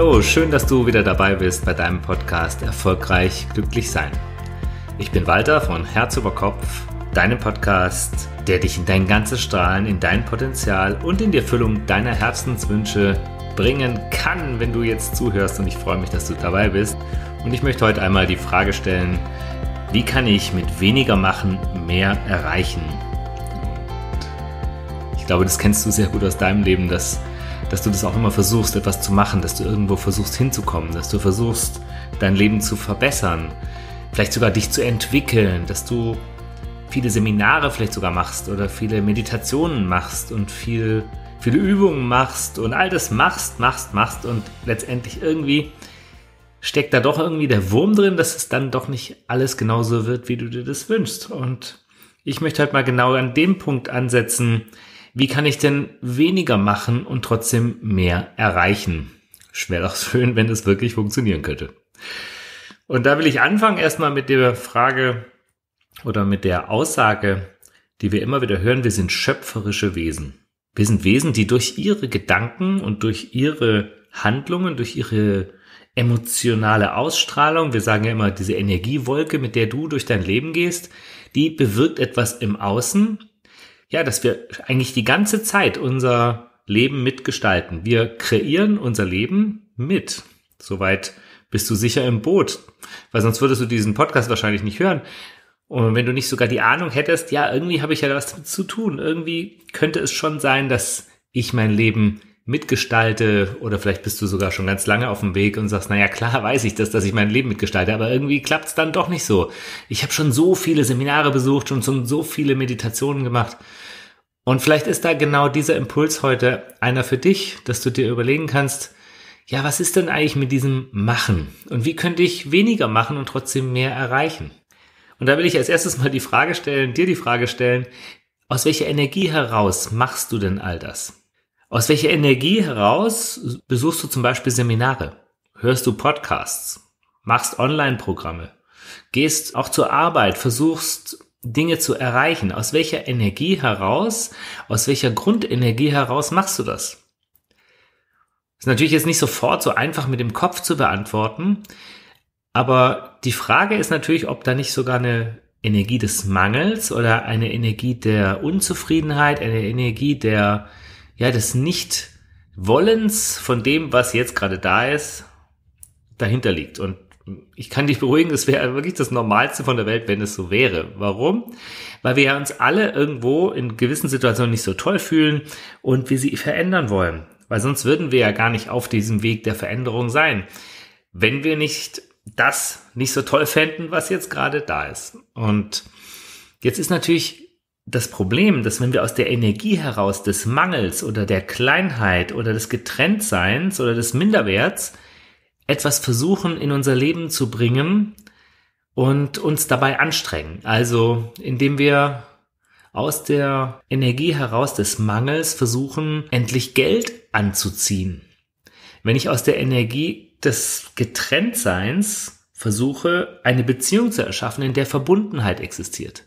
Hallo, schön, dass du wieder dabei bist bei deinem Podcast Erfolgreich glücklich sein. Ich bin Walter von Herz über Kopf, deinem Podcast, der dich in dein ganzes Strahlen, in dein Potenzial und in die Erfüllung deiner Herzenswünsche bringen kann, wenn du jetzt zuhörst. Und ich freue mich, dass du dabei bist. Und ich möchte heute einmal die Frage stellen, wie kann ich mit weniger machen mehr erreichen? Ich glaube, das kennst du sehr gut aus deinem Leben, dass dass du das auch immer versuchst, etwas zu machen, dass du irgendwo versuchst hinzukommen, dass du versuchst, dein Leben zu verbessern, vielleicht sogar dich zu entwickeln, dass du viele Seminare vielleicht sogar machst oder viele Meditationen machst und viel, viele Übungen machst und all das machst, machst, machst und letztendlich irgendwie steckt da doch irgendwie der Wurm drin, dass es dann doch nicht alles genauso wird, wie du dir das wünschst. Und ich möchte halt mal genau an dem Punkt ansetzen, wie kann ich denn weniger machen und trotzdem mehr erreichen? Schwer doch schön, wenn es wirklich funktionieren könnte. Und da will ich anfangen erstmal mit der Frage oder mit der Aussage, die wir immer wieder hören, wir sind schöpferische Wesen. Wir sind Wesen, die durch ihre Gedanken und durch ihre Handlungen, durch ihre emotionale Ausstrahlung, wir sagen ja immer diese Energiewolke, mit der du durch dein Leben gehst, die bewirkt etwas im Außen ja, dass wir eigentlich die ganze Zeit unser Leben mitgestalten. Wir kreieren unser Leben mit. Soweit bist du sicher im Boot, weil sonst würdest du diesen Podcast wahrscheinlich nicht hören. Und wenn du nicht sogar die Ahnung hättest, ja, irgendwie habe ich ja was damit zu tun. Irgendwie könnte es schon sein, dass ich mein Leben mitgestalte oder vielleicht bist du sogar schon ganz lange auf dem Weg und sagst, naja, klar weiß ich das, dass ich mein Leben mitgestalte, aber irgendwie klappt es dann doch nicht so. Ich habe schon so viele Seminare besucht und schon so viele Meditationen gemacht. Und vielleicht ist da genau dieser Impuls heute einer für dich, dass du dir überlegen kannst, ja, was ist denn eigentlich mit diesem Machen? Und wie könnte ich weniger machen und trotzdem mehr erreichen? Und da will ich als erstes mal die Frage stellen, dir die Frage stellen, aus welcher Energie heraus machst du denn all das? Aus welcher Energie heraus besuchst du zum Beispiel Seminare? Hörst du Podcasts? Machst Online-Programme? Gehst auch zur Arbeit? Versuchst Dinge zu erreichen? Aus welcher Energie heraus, aus welcher Grundenergie heraus machst du das? Ist natürlich jetzt nicht sofort so einfach mit dem Kopf zu beantworten, aber die Frage ist natürlich, ob da nicht sogar eine Energie des Mangels oder eine Energie der Unzufriedenheit, eine Energie der ja, des Nicht-Wollens von dem, was jetzt gerade da ist, dahinter liegt. Und ich kann dich beruhigen, es wäre wirklich das Normalste von der Welt, wenn es so wäre. Warum? Weil wir ja uns alle irgendwo in gewissen Situationen nicht so toll fühlen und wir sie verändern wollen. Weil sonst würden wir ja gar nicht auf diesem Weg der Veränderung sein, wenn wir nicht das nicht so toll fänden, was jetzt gerade da ist. Und jetzt ist natürlich das Problem, dass wenn wir aus der Energie heraus des Mangels oder der Kleinheit oder des Getrenntseins oder des Minderwerts etwas versuchen in unser Leben zu bringen und uns dabei anstrengen. Also indem wir aus der Energie heraus des Mangels versuchen, endlich Geld anzuziehen. Wenn ich aus der Energie des Getrenntseins versuche, eine Beziehung zu erschaffen, in der Verbundenheit existiert.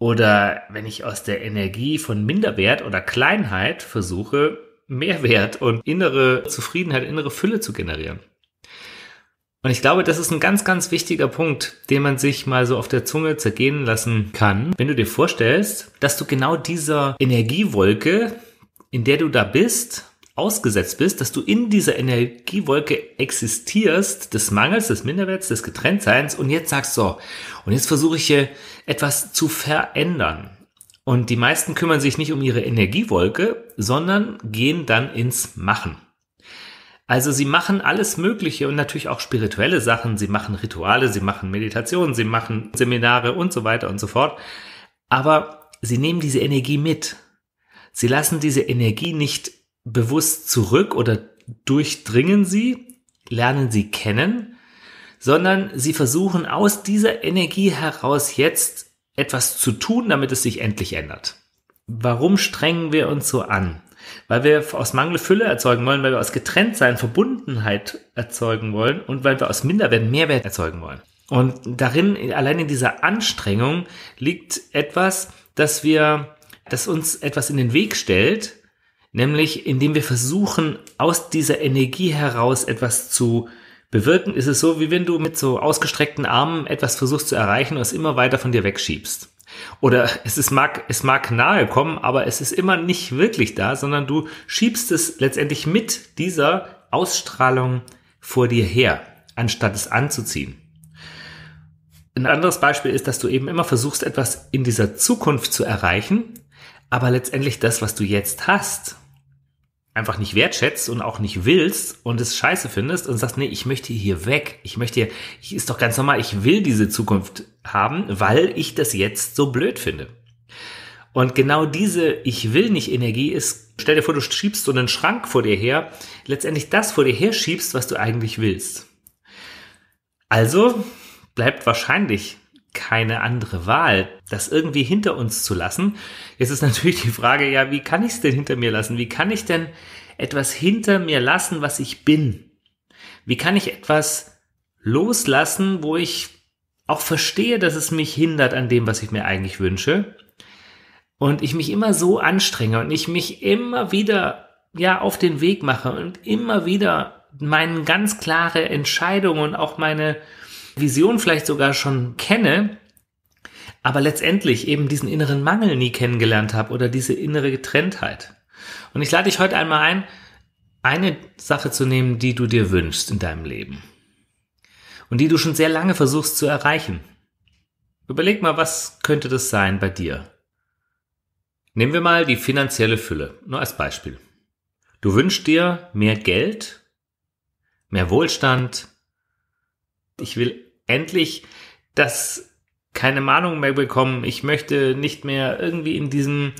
Oder wenn ich aus der Energie von Minderwert oder Kleinheit versuche, Mehrwert und innere Zufriedenheit, innere Fülle zu generieren. Und ich glaube, das ist ein ganz, ganz wichtiger Punkt, den man sich mal so auf der Zunge zergehen lassen kann, wenn du dir vorstellst, dass du genau dieser Energiewolke, in der du da bist, ausgesetzt bist, dass du in dieser Energiewolke existierst, des Mangels, des Minderwerts, des Getrenntseins und jetzt sagst so, und jetzt versuche ich hier etwas zu verändern. Und die meisten kümmern sich nicht um ihre Energiewolke, sondern gehen dann ins Machen. Also sie machen alles Mögliche und natürlich auch spirituelle Sachen. Sie machen Rituale, sie machen Meditationen, sie machen Seminare und so weiter und so fort. Aber sie nehmen diese Energie mit. Sie lassen diese Energie nicht bewusst zurück oder durchdringen sie, lernen sie kennen sondern sie versuchen aus dieser Energie heraus jetzt etwas zu tun, damit es sich endlich ändert. Warum strengen wir uns so an? Weil wir aus Mangel Fülle erzeugen wollen, weil wir aus Getrenntsein Verbundenheit erzeugen wollen und weil wir aus Minderwert Mehrwert erzeugen wollen. Und darin, allein in dieser Anstrengung liegt etwas, dass wir, dass uns etwas in den Weg stellt, nämlich indem wir versuchen, aus dieser Energie heraus etwas zu Bewirken ist es so, wie wenn du mit so ausgestreckten Armen etwas versuchst zu erreichen und es immer weiter von dir wegschiebst. Oder es, ist, mag, es mag nahe kommen, aber es ist immer nicht wirklich da, sondern du schiebst es letztendlich mit dieser Ausstrahlung vor dir her, anstatt es anzuziehen. Ein anderes Beispiel ist, dass du eben immer versuchst, etwas in dieser Zukunft zu erreichen, aber letztendlich das, was du jetzt hast, einfach nicht wertschätzt und auch nicht willst und es scheiße findest und sagst, nee, ich möchte hier weg. Ich möchte hier, ich ist doch ganz normal, ich will diese Zukunft haben, weil ich das jetzt so blöd finde. Und genau diese Ich will nicht Energie ist, stell dir vor, du schiebst so einen Schrank vor dir her, letztendlich das vor dir her schiebst, was du eigentlich willst. Also bleibt wahrscheinlich keine andere Wahl, das irgendwie hinter uns zu lassen. Jetzt ist natürlich die Frage, ja, wie kann ich es denn hinter mir lassen? Wie kann ich denn etwas hinter mir lassen, was ich bin? Wie kann ich etwas loslassen, wo ich auch verstehe, dass es mich hindert an dem, was ich mir eigentlich wünsche? Und ich mich immer so anstrenge und ich mich immer wieder ja auf den Weg mache und immer wieder meinen ganz klare Entscheidungen und auch meine Vision vielleicht sogar schon kenne, aber letztendlich eben diesen inneren Mangel nie kennengelernt habe oder diese innere Getrenntheit. Und ich lade dich heute einmal ein, eine Sache zu nehmen, die du dir wünschst in deinem Leben und die du schon sehr lange versuchst zu erreichen. Überleg mal, was könnte das sein bei dir? Nehmen wir mal die finanzielle Fülle, nur als Beispiel. Du wünschst dir mehr Geld, mehr Wohlstand. Ich will endlich das keine Mahnung mehr bekommen. Ich möchte nicht mehr irgendwie in diesem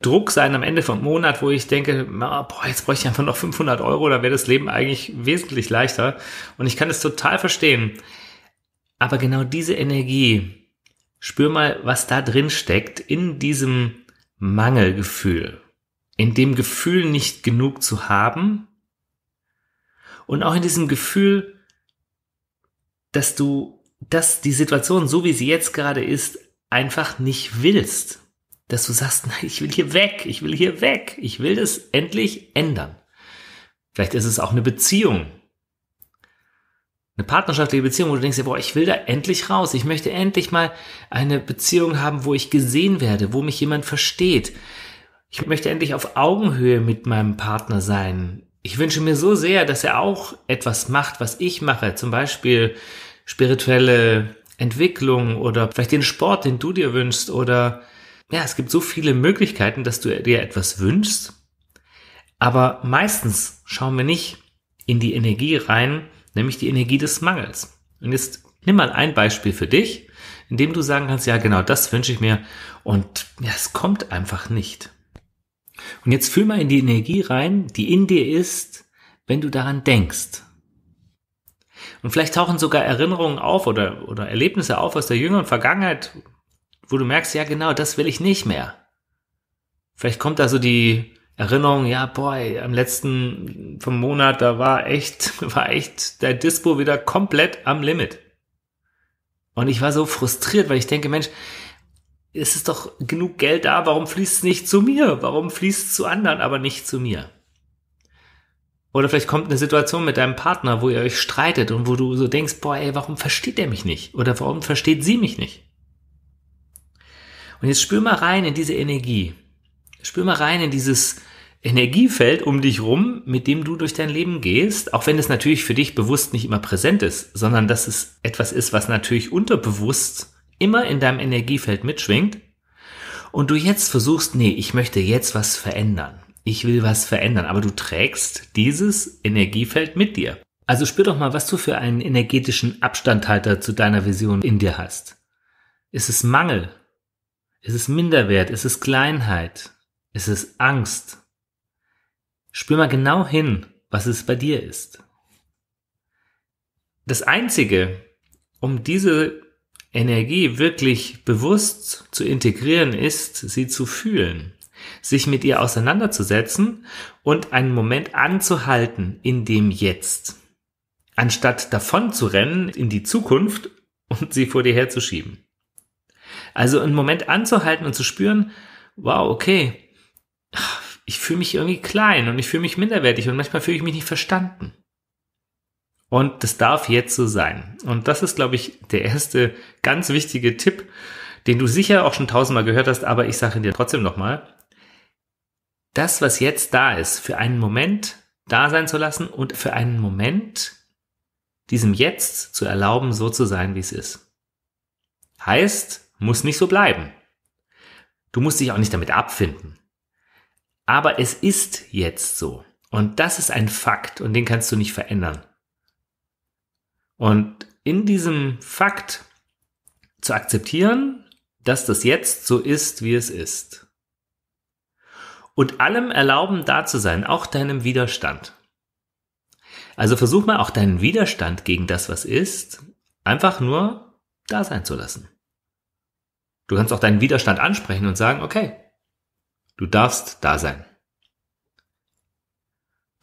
Druck sein am Ende vom Monat, wo ich denke, boah, jetzt bräuchte ich einfach noch 500 Euro, da wäre das Leben eigentlich wesentlich leichter. Und ich kann es total verstehen. Aber genau diese Energie, spür mal, was da drin steckt in diesem Mangelgefühl, in dem Gefühl, nicht genug zu haben und auch in diesem Gefühl, dass du, dass die Situation, so wie sie jetzt gerade ist, einfach nicht willst. Dass du sagst, nein, ich will hier weg, ich will hier weg, ich will das endlich ändern. Vielleicht ist es auch eine Beziehung. Eine partnerschaftliche Beziehung, wo du denkst, ja, boah, ich will da endlich raus. Ich möchte endlich mal eine Beziehung haben, wo ich gesehen werde, wo mich jemand versteht. Ich möchte endlich auf Augenhöhe mit meinem Partner sein ich wünsche mir so sehr, dass er auch etwas macht, was ich mache, zum Beispiel spirituelle Entwicklung oder vielleicht den Sport, den du dir wünschst oder ja, es gibt so viele Möglichkeiten, dass du dir etwas wünschst. Aber meistens schauen wir nicht in die Energie rein, nämlich die Energie des Mangels. Und jetzt nimm mal ein Beispiel für dich, in dem du sagen kannst, ja, genau das wünsche ich mir und ja, es kommt einfach nicht. Und jetzt fühl mal in die Energie rein, die in dir ist, wenn du daran denkst. Und vielleicht tauchen sogar Erinnerungen auf oder, oder Erlebnisse auf aus der jüngeren Vergangenheit, wo du merkst, ja genau, das will ich nicht mehr. Vielleicht kommt da so die Erinnerung, ja boy, am letzten vom Monat, da war echt, war echt der Dispo wieder komplett am Limit. Und ich war so frustriert, weil ich denke, Mensch, es ist doch genug Geld da, warum fließt es nicht zu mir? Warum fließt es zu anderen, aber nicht zu mir? Oder vielleicht kommt eine Situation mit deinem Partner, wo ihr euch streitet und wo du so denkst, boah, ey, warum versteht er mich nicht? Oder warum versteht sie mich nicht? Und jetzt spür mal rein in diese Energie. Spür mal rein in dieses Energiefeld um dich rum, mit dem du durch dein Leben gehst, auch wenn es natürlich für dich bewusst nicht immer präsent ist, sondern dass es etwas ist, was natürlich unterbewusst ist immer in deinem Energiefeld mitschwingt und du jetzt versuchst, nee, ich möchte jetzt was verändern. Ich will was verändern, aber du trägst dieses Energiefeld mit dir. Also spür doch mal, was du für einen energetischen Abstandhalter zu deiner Vision in dir hast. Ist es Mangel? Ist es Minderwert? Ist es Kleinheit? Ist es Angst? Spür mal genau hin, was es bei dir ist. Das Einzige, um diese Energie wirklich bewusst zu integrieren ist, sie zu fühlen, sich mit ihr auseinanderzusetzen und einen Moment anzuhalten in dem Jetzt, anstatt davon zu rennen in die Zukunft und sie vor dir herzuschieben. Also einen Moment anzuhalten und zu spüren, wow, okay, ich fühle mich irgendwie klein und ich fühle mich minderwertig und manchmal fühle ich mich nicht verstanden. Und das darf jetzt so sein. Und das ist, glaube ich, der erste ganz wichtige Tipp, den du sicher auch schon tausendmal gehört hast, aber ich sage dir trotzdem nochmal. Das, was jetzt da ist, für einen Moment da sein zu lassen und für einen Moment diesem Jetzt zu erlauben, so zu sein, wie es ist. Heißt, muss nicht so bleiben. Du musst dich auch nicht damit abfinden. Aber es ist jetzt so. Und das ist ein Fakt und den kannst du nicht verändern. Und in diesem Fakt zu akzeptieren, dass das jetzt so ist, wie es ist. Und allem erlauben, da zu sein, auch deinem Widerstand. Also versuch mal auch deinen Widerstand gegen das, was ist, einfach nur da sein zu lassen. Du kannst auch deinen Widerstand ansprechen und sagen, okay, du darfst da sein.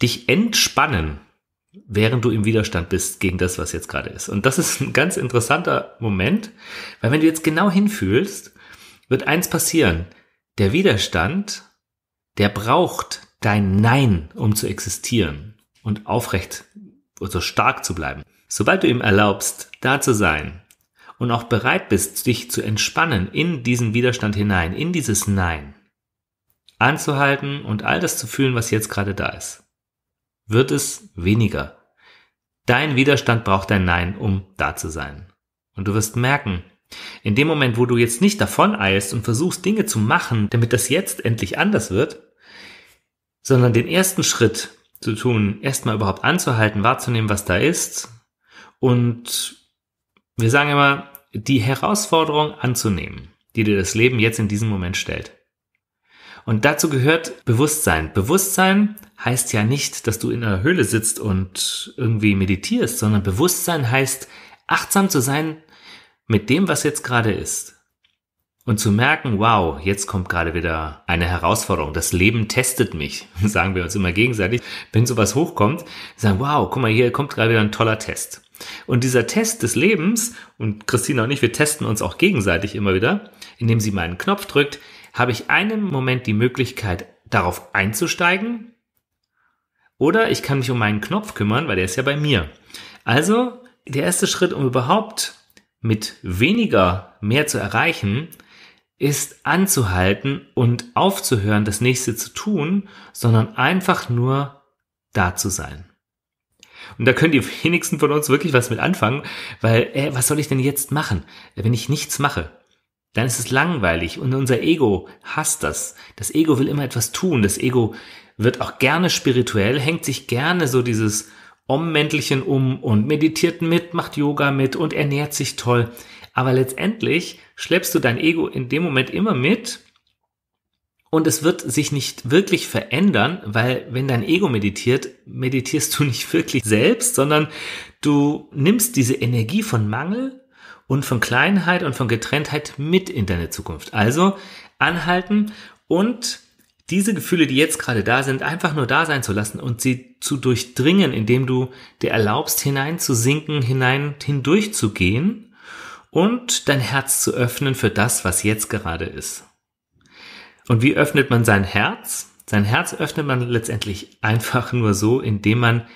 Dich entspannen während du im Widerstand bist gegen das, was jetzt gerade ist. Und das ist ein ganz interessanter Moment, weil wenn du jetzt genau hinfühlst, wird eins passieren. Der Widerstand, der braucht dein Nein, um zu existieren und aufrecht oder also stark zu bleiben. Sobald du ihm erlaubst, da zu sein und auch bereit bist, dich zu entspannen in diesen Widerstand hinein, in dieses Nein, anzuhalten und all das zu fühlen, was jetzt gerade da ist, wird es weniger. Dein Widerstand braucht ein Nein, um da zu sein. Und du wirst merken, in dem Moment, wo du jetzt nicht davon eilst und versuchst, Dinge zu machen, damit das jetzt endlich anders wird, sondern den ersten Schritt zu tun, erstmal überhaupt anzuhalten, wahrzunehmen, was da ist. Und wir sagen immer, die Herausforderung anzunehmen, die dir das Leben jetzt in diesem Moment stellt. Und dazu gehört Bewusstsein. Bewusstsein heißt ja nicht, dass du in einer Höhle sitzt und irgendwie meditierst, sondern Bewusstsein heißt, achtsam zu sein mit dem, was jetzt gerade ist. Und zu merken, wow, jetzt kommt gerade wieder eine Herausforderung. Das Leben testet mich, sagen wir uns immer gegenseitig. Wenn sowas hochkommt, sagen, wow, guck mal, hier kommt gerade wieder ein toller Test. Und dieser Test des Lebens, und Christina und ich, wir testen uns auch gegenseitig immer wieder, indem sie meinen Knopf drückt, habe ich einen Moment die Möglichkeit, darauf einzusteigen. Oder ich kann mich um meinen Knopf kümmern, weil der ist ja bei mir. Also der erste Schritt, um überhaupt mit weniger mehr zu erreichen, ist anzuhalten und aufzuhören, das nächste zu tun, sondern einfach nur da zu sein. Und da können die wenigsten von uns wirklich was mit anfangen, weil, ey, äh, was soll ich denn jetzt machen, wenn ich nichts mache? dann ist es langweilig und unser Ego hasst das. Das Ego will immer etwas tun. Das Ego wird auch gerne spirituell, hängt sich gerne so dieses Om-Mäntelchen um und meditiert mit, macht Yoga mit und ernährt sich toll. Aber letztendlich schleppst du dein Ego in dem Moment immer mit und es wird sich nicht wirklich verändern, weil wenn dein Ego meditiert, meditierst du nicht wirklich selbst, sondern du nimmst diese Energie von Mangel und von Kleinheit und von Getrenntheit mit in deine Zukunft. Also anhalten und diese Gefühle, die jetzt gerade da sind, einfach nur da sein zu lassen und sie zu durchdringen, indem du dir erlaubst, hineinzusinken, hinein hindurchzugehen und dein Herz zu öffnen für das, was jetzt gerade ist. Und wie öffnet man sein Herz? Sein Herz öffnet man letztendlich einfach nur so, indem man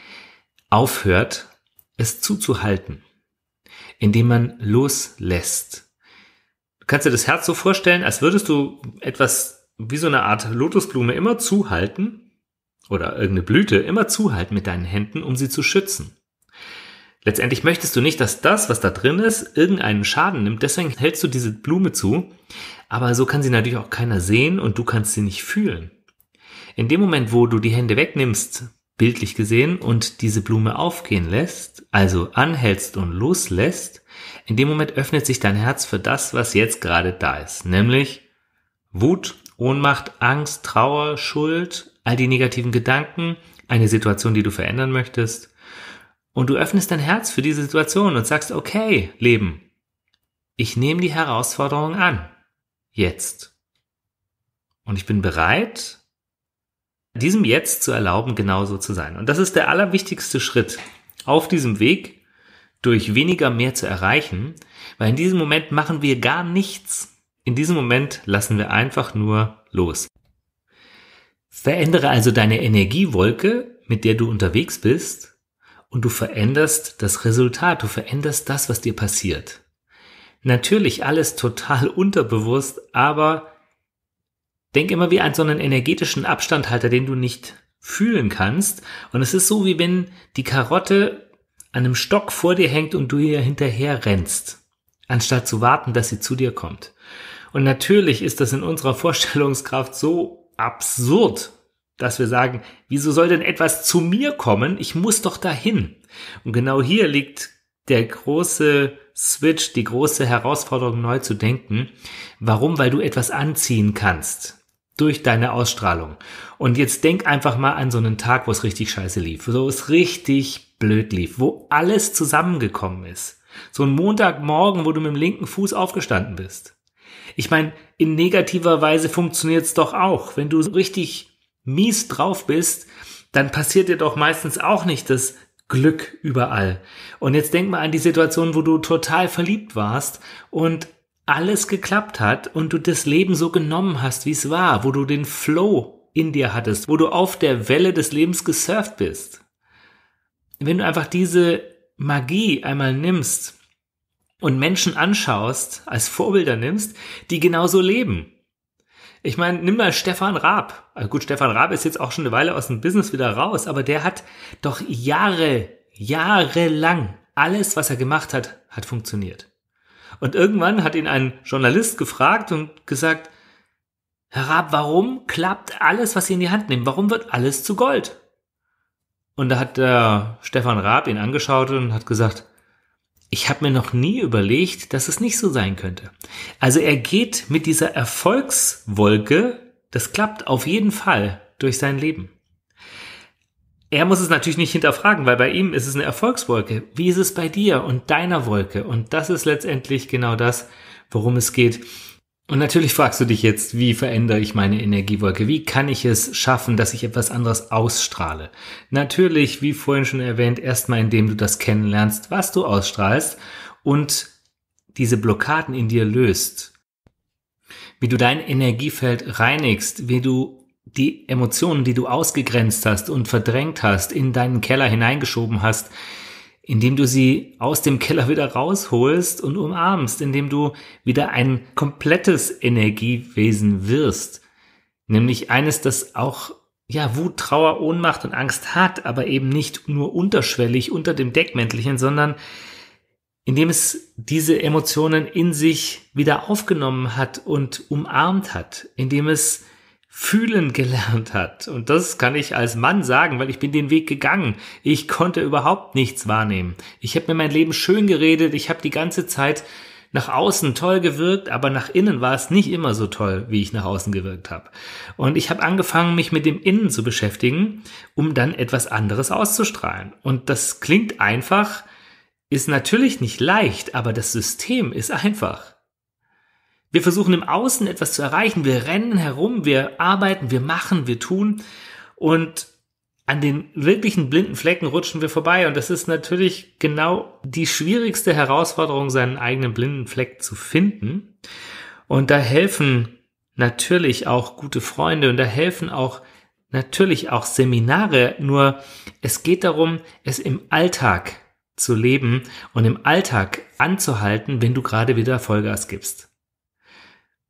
aufhört, es zuzuhalten indem man loslässt. Du kannst dir das Herz so vorstellen, als würdest du etwas wie so eine Art Lotusblume immer zuhalten oder irgendeine Blüte immer zuhalten mit deinen Händen, um sie zu schützen. Letztendlich möchtest du nicht, dass das, was da drin ist, irgendeinen Schaden nimmt. Deswegen hältst du diese Blume zu. Aber so kann sie natürlich auch keiner sehen und du kannst sie nicht fühlen. In dem Moment, wo du die Hände wegnimmst bildlich gesehen, und diese Blume aufgehen lässt, also anhältst und loslässt, in dem Moment öffnet sich dein Herz für das, was jetzt gerade da ist, nämlich Wut, Ohnmacht, Angst, Trauer, Schuld, all die negativen Gedanken, eine Situation, die du verändern möchtest. Und du öffnest dein Herz für diese Situation und sagst, okay, Leben, ich nehme die Herausforderung an. Jetzt. Und ich bin bereit, diesem Jetzt zu erlauben, genauso zu sein. Und das ist der allerwichtigste Schritt auf diesem Weg, durch weniger mehr zu erreichen, weil in diesem Moment machen wir gar nichts. In diesem Moment lassen wir einfach nur los. Verändere also deine Energiewolke, mit der du unterwegs bist, und du veränderst das Resultat, du veränderst das, was dir passiert. Natürlich alles total unterbewusst, aber denk immer wie an so einen energetischen Abstandhalter, den du nicht fühlen kannst. Und es ist so, wie wenn die Karotte an einem Stock vor dir hängt und du ihr hinterher rennst, anstatt zu warten, dass sie zu dir kommt. Und natürlich ist das in unserer Vorstellungskraft so absurd, dass wir sagen, wieso soll denn etwas zu mir kommen? Ich muss doch dahin. Und genau hier liegt der große Switch, die große Herausforderung neu zu denken. Warum? Weil du etwas anziehen kannst durch deine Ausstrahlung. Und jetzt denk einfach mal an so einen Tag, wo es richtig scheiße lief, wo es richtig blöd lief, wo alles zusammengekommen ist. So ein Montagmorgen, wo du mit dem linken Fuß aufgestanden bist. Ich meine, in negativer Weise funktioniert es doch auch. Wenn du richtig mies drauf bist, dann passiert dir doch meistens auch nicht das Glück überall. Und jetzt denk mal an die Situation, wo du total verliebt warst und alles geklappt hat und du das Leben so genommen hast, wie es war, wo du den Flow in dir hattest, wo du auf der Welle des Lebens gesurft bist. Wenn du einfach diese Magie einmal nimmst und Menschen anschaust, als Vorbilder nimmst, die genauso leben. Ich meine, nimm mal Stefan Raab. Also gut, Stefan Raab ist jetzt auch schon eine Weile aus dem Business wieder raus, aber der hat doch Jahre, jahrelang alles, was er gemacht hat, hat funktioniert. Und irgendwann hat ihn ein Journalist gefragt und gesagt, Herr Raab, warum klappt alles, was Sie in die Hand nehmen? Warum wird alles zu Gold? Und da hat der Stefan Raab ihn angeschaut und hat gesagt, ich habe mir noch nie überlegt, dass es nicht so sein könnte. Also er geht mit dieser Erfolgswolke, das klappt auf jeden Fall durch sein Leben er muss es natürlich nicht hinterfragen, weil bei ihm ist es eine Erfolgswolke. Wie ist es bei dir und deiner Wolke? Und das ist letztendlich genau das, worum es geht. Und natürlich fragst du dich jetzt, wie verändere ich meine Energiewolke? Wie kann ich es schaffen, dass ich etwas anderes ausstrahle? Natürlich, wie vorhin schon erwähnt, erstmal indem du das kennenlernst, was du ausstrahlst und diese Blockaden in dir löst. Wie du dein Energiefeld reinigst, wie du die Emotionen, die du ausgegrenzt hast und verdrängt hast, in deinen Keller hineingeschoben hast, indem du sie aus dem Keller wieder rausholst und umarmst, indem du wieder ein komplettes Energiewesen wirst. Nämlich eines, das auch ja, Wut, Trauer, Ohnmacht und Angst hat, aber eben nicht nur unterschwellig unter dem Deckmäntelchen, sondern indem es diese Emotionen in sich wieder aufgenommen hat und umarmt hat, indem es fühlen gelernt hat. Und das kann ich als Mann sagen, weil ich bin den Weg gegangen. Ich konnte überhaupt nichts wahrnehmen. Ich habe mir mein Leben schön geredet. Ich habe die ganze Zeit nach außen toll gewirkt, aber nach innen war es nicht immer so toll, wie ich nach außen gewirkt habe. Und ich habe angefangen, mich mit dem Innen zu beschäftigen, um dann etwas anderes auszustrahlen. Und das klingt einfach, ist natürlich nicht leicht, aber das System ist einfach. Wir versuchen im Außen etwas zu erreichen, wir rennen herum, wir arbeiten, wir machen, wir tun und an den wirklichen blinden Flecken rutschen wir vorbei und das ist natürlich genau die schwierigste Herausforderung, seinen eigenen blinden Fleck zu finden. Und da helfen natürlich auch gute Freunde und da helfen auch natürlich auch Seminare, nur es geht darum, es im Alltag zu leben und im Alltag anzuhalten, wenn du gerade wieder Vollgas gibst.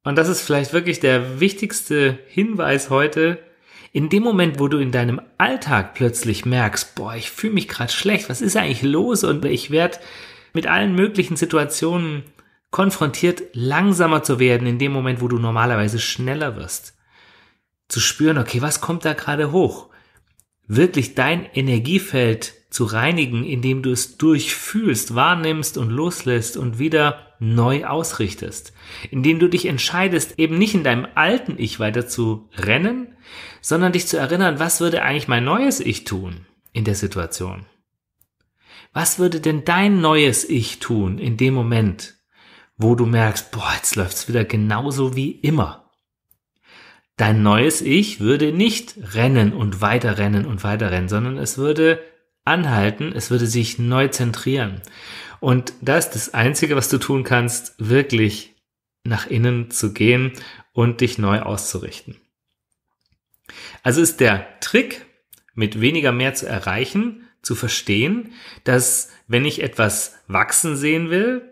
Und das ist vielleicht wirklich der wichtigste Hinweis heute. In dem Moment, wo du in deinem Alltag plötzlich merkst, boah, ich fühle mich gerade schlecht, was ist eigentlich los? Und ich werde mit allen möglichen Situationen konfrontiert, langsamer zu werden, in dem Moment, wo du normalerweise schneller wirst. Zu spüren, okay, was kommt da gerade hoch? Wirklich dein Energiefeld zu reinigen, indem du es durchfühlst, wahrnimmst und loslässt und wieder neu ausrichtest, indem du dich entscheidest, eben nicht in deinem alten Ich weiter zu rennen, sondern dich zu erinnern, was würde eigentlich mein neues Ich tun in der Situation? Was würde denn dein neues Ich tun in dem Moment, wo du merkst, boah, jetzt läuft's wieder genauso wie immer? Dein neues Ich würde nicht rennen und weiter rennen und weiter rennen, sondern es würde anhalten, es würde sich neu zentrieren und da ist das Einzige, was du tun kannst, wirklich nach innen zu gehen und dich neu auszurichten. Also ist der Trick, mit weniger mehr zu erreichen, zu verstehen, dass wenn ich etwas wachsen sehen will,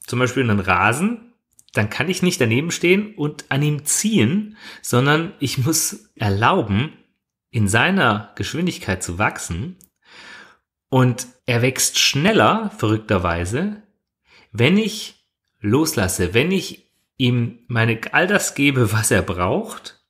zum Beispiel einen Rasen, dann kann ich nicht daneben stehen und an ihm ziehen, sondern ich muss erlauben, in seiner Geschwindigkeit zu wachsen und er wächst schneller, verrückterweise, wenn ich loslasse, wenn ich ihm meine, all das gebe, was er braucht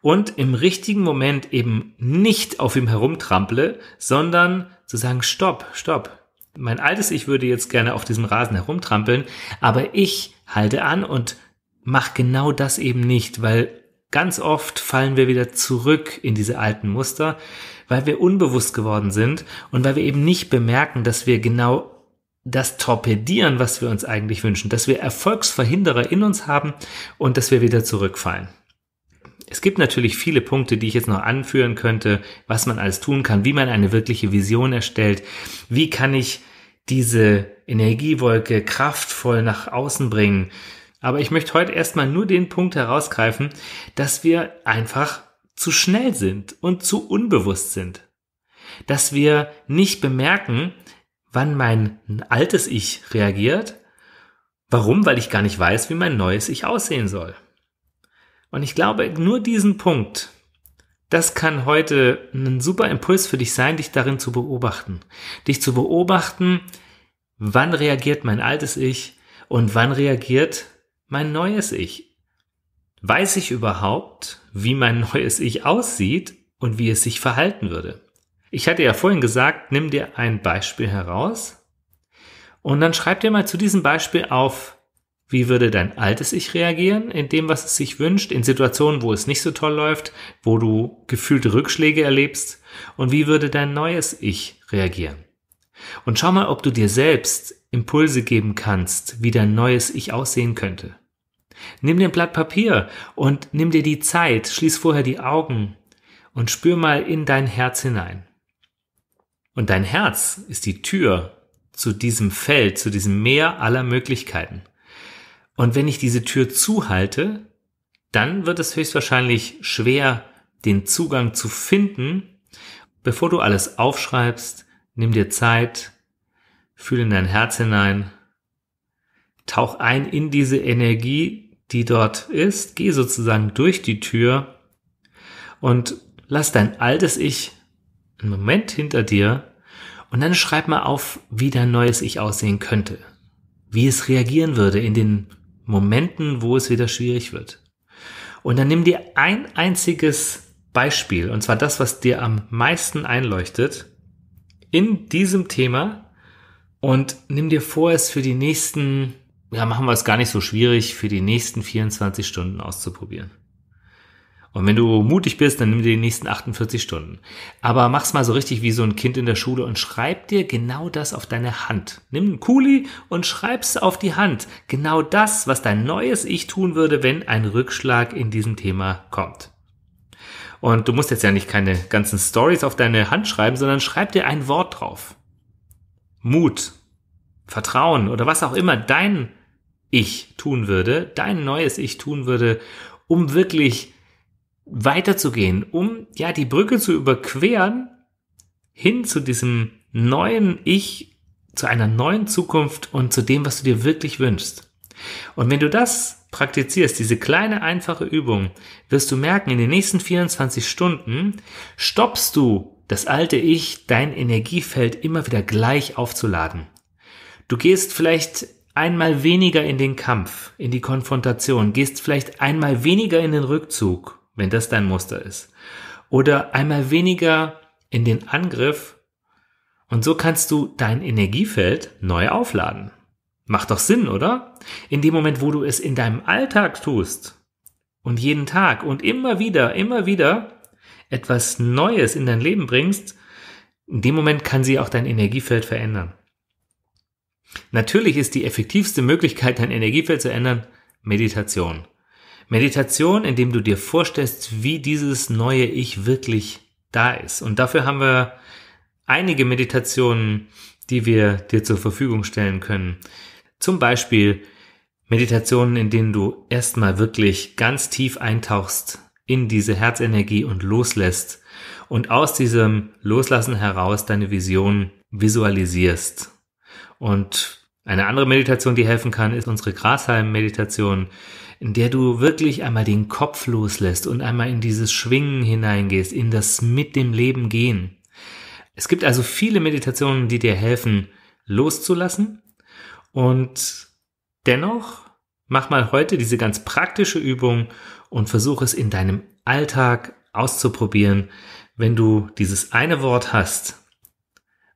und im richtigen Moment eben nicht auf ihm herumtrample, sondern zu sagen, stopp, stopp. Mein altes Ich würde jetzt gerne auf diesem Rasen herumtrampeln, aber ich halte an und mach genau das eben nicht, weil ganz oft fallen wir wieder zurück in diese alten Muster, weil wir unbewusst geworden sind und weil wir eben nicht bemerken, dass wir genau das torpedieren, was wir uns eigentlich wünschen, dass wir Erfolgsverhinderer in uns haben und dass wir wieder zurückfallen. Es gibt natürlich viele Punkte, die ich jetzt noch anführen könnte, was man alles tun kann, wie man eine wirkliche Vision erstellt, wie kann ich diese Energiewolke kraftvoll nach außen bringen. Aber ich möchte heute erstmal nur den Punkt herausgreifen, dass wir einfach zu schnell sind und zu unbewusst sind. Dass wir nicht bemerken, wann mein altes Ich reagiert. Warum? Weil ich gar nicht weiß, wie mein neues Ich aussehen soll. Und ich glaube, nur diesen Punkt, das kann heute ein super Impuls für dich sein, dich darin zu beobachten. Dich zu beobachten, wann reagiert mein altes Ich und wann reagiert mein neues Ich. Weiß ich überhaupt, wie mein neues Ich aussieht und wie es sich verhalten würde? Ich hatte ja vorhin gesagt, nimm dir ein Beispiel heraus und dann schreib dir mal zu diesem Beispiel auf, wie würde dein altes Ich reagieren in dem, was es sich wünscht, in Situationen, wo es nicht so toll läuft, wo du gefühlte Rückschläge erlebst? Und wie würde dein neues Ich reagieren? Und schau mal, ob du dir selbst Impulse geben kannst, wie dein neues Ich aussehen könnte. Nimm dir ein Blatt Papier und nimm dir die Zeit, schließ vorher die Augen und spür mal in dein Herz hinein. Und dein Herz ist die Tür zu diesem Feld, zu diesem Meer aller Möglichkeiten. Und wenn ich diese Tür zuhalte, dann wird es höchstwahrscheinlich schwer, den Zugang zu finden. Bevor du alles aufschreibst, nimm dir Zeit, fühl in dein Herz hinein, tauch ein in diese Energie, die dort ist, geh sozusagen durch die Tür und lass dein altes Ich einen Moment hinter dir und dann schreib mal auf, wie dein neues Ich aussehen könnte, wie es reagieren würde in den Momenten, wo es wieder schwierig wird. Und dann nimm dir ein einziges Beispiel, und zwar das, was dir am meisten einleuchtet, in diesem Thema und nimm dir vor, es für die nächsten ja, machen wir es gar nicht so schwierig, für die nächsten 24 Stunden auszuprobieren. Und wenn du mutig bist, dann nimm dir die nächsten 48 Stunden. Aber mach's mal so richtig wie so ein Kind in der Schule und schreib dir genau das auf deine Hand. Nimm einen Kuli und schreib's auf die Hand. Genau das, was dein neues Ich tun würde, wenn ein Rückschlag in diesem Thema kommt. Und du musst jetzt ja nicht keine ganzen Stories auf deine Hand schreiben, sondern schreib dir ein Wort drauf. Mut, Vertrauen oder was auch immer dein ich tun würde, dein neues Ich tun würde, um wirklich weiterzugehen, um ja die Brücke zu überqueren hin zu diesem neuen Ich, zu einer neuen Zukunft und zu dem, was du dir wirklich wünschst. Und wenn du das praktizierst, diese kleine einfache Übung, wirst du merken, in den nächsten 24 Stunden stoppst du das alte Ich, dein Energiefeld immer wieder gleich aufzuladen. Du gehst vielleicht einmal weniger in den Kampf, in die Konfrontation, gehst vielleicht einmal weniger in den Rückzug, wenn das dein Muster ist, oder einmal weniger in den Angriff. Und so kannst du dein Energiefeld neu aufladen. Macht doch Sinn, oder? In dem Moment, wo du es in deinem Alltag tust und jeden Tag und immer wieder, immer wieder etwas Neues in dein Leben bringst, in dem Moment kann sie auch dein Energiefeld verändern. Natürlich ist die effektivste Möglichkeit, dein Energiefeld zu ändern, Meditation. Meditation, indem du dir vorstellst, wie dieses neue Ich wirklich da ist. Und dafür haben wir einige Meditationen, die wir dir zur Verfügung stellen können. Zum Beispiel Meditationen, in denen du erstmal wirklich ganz tief eintauchst in diese Herzenergie und loslässt und aus diesem Loslassen heraus deine Vision visualisierst und eine andere Meditation, die helfen kann, ist unsere Grashalm-Meditation, in der du wirklich einmal den Kopf loslässt und einmal in dieses Schwingen hineingehst, in das mit dem Leben gehen. Es gibt also viele Meditationen, die dir helfen, loszulassen. Und dennoch mach mal heute diese ganz praktische Übung und versuch es in deinem Alltag auszuprobieren, wenn du dieses eine Wort hast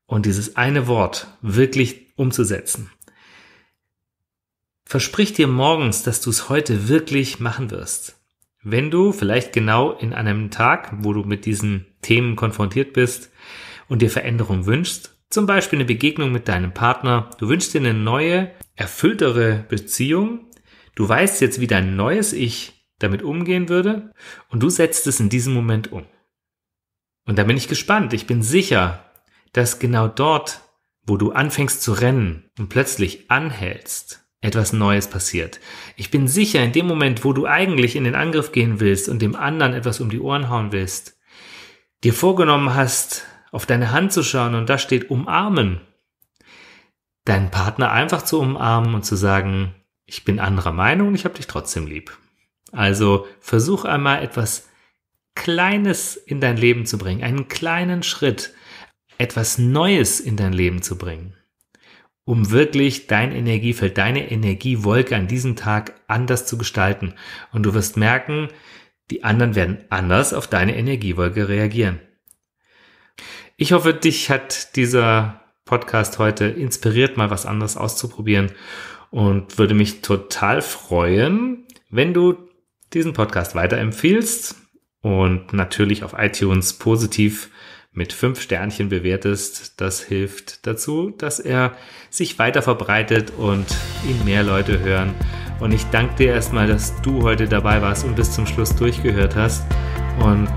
und dieses eine Wort wirklich umzusetzen. Versprich dir morgens, dass du es heute wirklich machen wirst. Wenn du vielleicht genau in einem Tag, wo du mit diesen Themen konfrontiert bist und dir Veränderung wünschst, zum Beispiel eine Begegnung mit deinem Partner, du wünschst dir eine neue, erfülltere Beziehung, du weißt jetzt, wie dein neues Ich damit umgehen würde und du setzt es in diesem Moment um. Und da bin ich gespannt, ich bin sicher, dass genau dort wo du anfängst zu rennen und plötzlich anhältst, etwas Neues passiert. Ich bin sicher, in dem Moment, wo du eigentlich in den Angriff gehen willst und dem anderen etwas um die Ohren hauen willst, dir vorgenommen hast, auf deine Hand zu schauen und da steht umarmen, deinen Partner einfach zu umarmen und zu sagen, ich bin anderer Meinung und ich habe dich trotzdem lieb. Also versuch einmal etwas Kleines in dein Leben zu bringen, einen kleinen Schritt, etwas Neues in dein Leben zu bringen, um wirklich dein Energiefeld, deine Energiewolke an diesem Tag anders zu gestalten. Und du wirst merken, die anderen werden anders auf deine Energiewolke reagieren. Ich hoffe, dich hat dieser Podcast heute inspiriert, mal was anderes auszuprobieren und würde mich total freuen, wenn du diesen Podcast weiterempfiehlst und natürlich auf iTunes positiv mit fünf Sternchen bewertest. Das hilft dazu, dass er sich weiter verbreitet und ihn mehr Leute hören. Und ich danke dir erstmal, dass du heute dabei warst und bis zum Schluss durchgehört hast. Und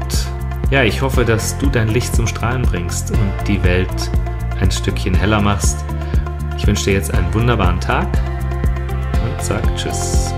ja, ich hoffe, dass du dein Licht zum Strahlen bringst und die Welt ein Stückchen heller machst. Ich wünsche dir jetzt einen wunderbaren Tag und sag Tschüss.